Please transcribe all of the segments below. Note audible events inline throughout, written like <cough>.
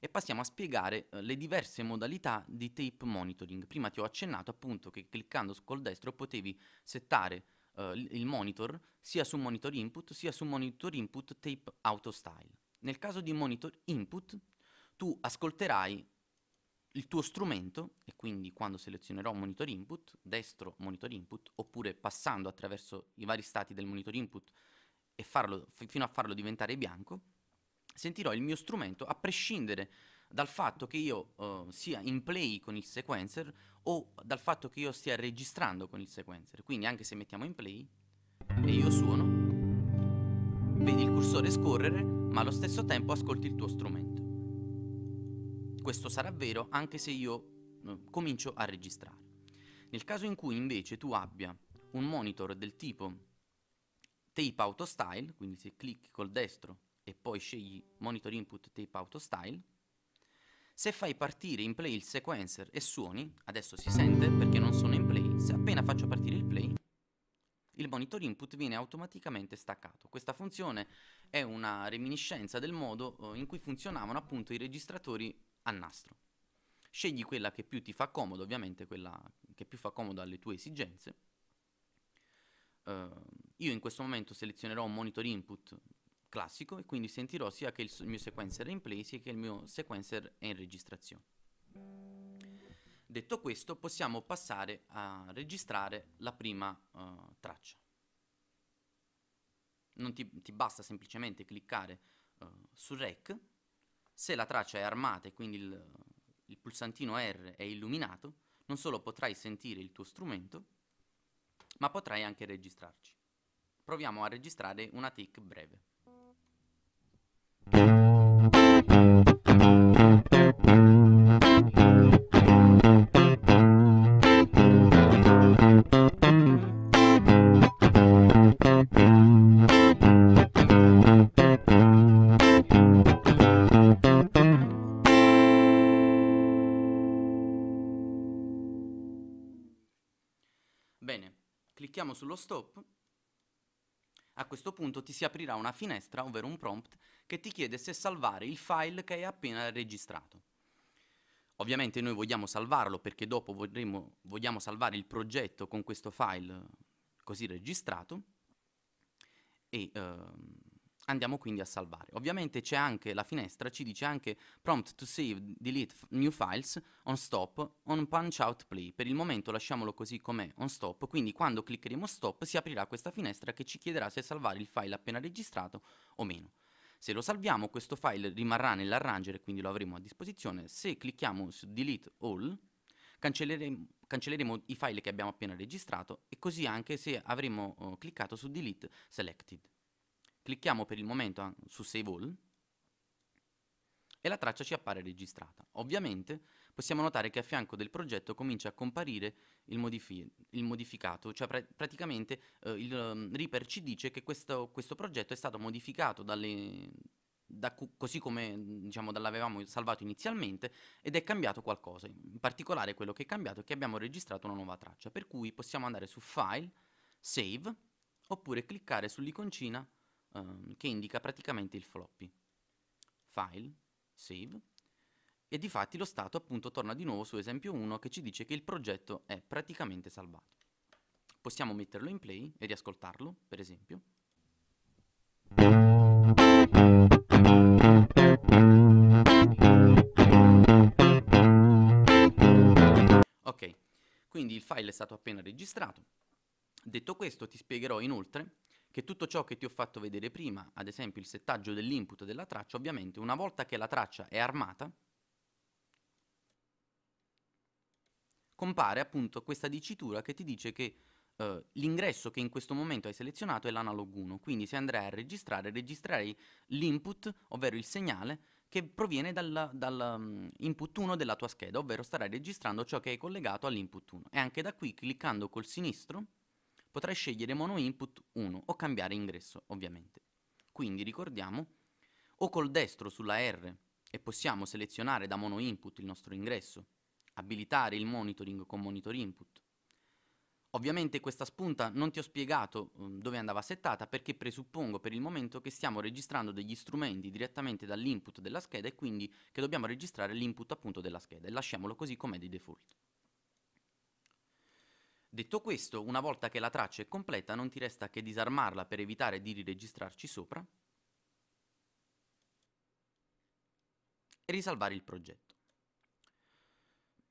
e passiamo a spiegare eh, le diverse modalità di tape monitoring. Prima ti ho accennato appunto che cliccando col destro potevi settare eh, il monitor sia su monitor input sia su monitor input tape auto style. Nel caso di monitor input tu ascolterai il tuo strumento e quindi quando selezionerò monitor input, destro monitor input oppure passando attraverso i vari stati del monitor input e farlo, fino a farlo diventare bianco, sentirò il mio strumento a prescindere dal fatto che io uh, sia in play con il sequencer o dal fatto che io stia registrando con il sequencer. Quindi anche se mettiamo in play e io suono, vedi il cursore scorrere, ma allo stesso tempo ascolti il tuo strumento. Questo sarà vero anche se io uh, comincio a registrare. Nel caso in cui invece tu abbia un monitor del tipo tape auto style, quindi se clicchi col destro e poi scegli monitor input tape auto style. Se fai partire in play il sequencer e suoni, adesso si sente perché non sono in play, se appena faccio partire il play, il monitor input viene automaticamente staccato. Questa funzione è una reminiscenza del modo eh, in cui funzionavano appunto i registratori a nastro. Scegli quella che più ti fa comodo, ovviamente quella che più fa comodo alle tue esigenze. Uh, io in questo momento selezionerò un monitor input classico e quindi sentirò sia che il mio sequencer è in play sia che il mio sequencer è in registrazione. Detto questo possiamo passare a registrare la prima uh, traccia. Non ti, ti, basta semplicemente cliccare uh, su REC, se la traccia è armata e quindi il, il pulsantino R è illuminato, non solo potrai sentire il tuo strumento, ma potrai anche registrarci. Proviamo a registrare una take breve. clicchiamo sullo stop, a questo punto ti si aprirà una finestra, ovvero un prompt, che ti chiede se salvare il file che hai appena registrato. Ovviamente noi vogliamo salvarlo perché dopo vorremmo, vogliamo salvare il progetto con questo file così registrato e... Uh, Andiamo quindi a salvare. Ovviamente c'è anche la finestra, ci dice anche prompt to save, delete new files, on stop, on punch out play. Per il momento lasciamolo così com'è, on stop, quindi quando cliccheremo stop si aprirà questa finestra che ci chiederà se salvare il file appena registrato o meno. Se lo salviamo questo file rimarrà nell'arranger e quindi lo avremo a disposizione. Se clicchiamo su delete all cancelleremo, cancelleremo i file che abbiamo appena registrato e così anche se avremo uh, cliccato su delete selected. Clicchiamo per il momento ah, su Save All e la traccia ci appare registrata. Ovviamente possiamo notare che a fianco del progetto comincia a comparire il, modifi il modificato, cioè pr praticamente eh, il um, Reaper ci dice che questo, questo progetto è stato modificato dalle, da così come diciamo, l'avevamo salvato inizialmente ed è cambiato qualcosa. In particolare quello che è cambiato è che abbiamo registrato una nuova traccia, per cui possiamo andare su File, Save, oppure cliccare sull'iconcina um, che indica praticamente il floppy. File, save, e di fatti lo stato appunto torna di nuovo su esempio 1 che ci dice che il progetto è praticamente salvato. Possiamo metterlo in play e riascoltarlo, per esempio. Ok, quindi il file è stato appena registrato. Detto questo ti spiegherò inoltre che tutto ciò che ti ho fatto vedere prima, ad esempio il settaggio dell'input della traccia, ovviamente una volta che la traccia è armata, compare appunto questa dicitura che ti dice che eh, l'ingresso che in questo momento hai selezionato è l'analog 1, quindi se andrai a registrare, registrerai l'input, ovvero il segnale, che proviene dall'input dal 1 mm, della tua scheda, ovvero starai registrando ciò che hai collegato all'input 1. E anche da qui, cliccando col sinistro, potrai scegliere mono input 1 o cambiare ingresso, ovviamente. Quindi ricordiamo, o col destro sulla R e possiamo selezionare da mono input il nostro ingresso, abilitare il monitoring con monitor input. Ovviamente questa spunta non ti ho spiegato mm, dove andava settata perché presuppongo per il momento che stiamo registrando degli strumenti direttamente dall'input della scheda e quindi che dobbiamo registrare l'input appunto della scheda e lasciamolo così com'è di default. Detto questo, una volta che la traccia è completa non ti resta che disarmarla per evitare di riregistrarci sopra e risalvare il progetto.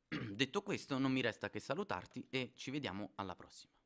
<clears throat> Detto questo non mi resta che salutarti e ci vediamo alla prossima.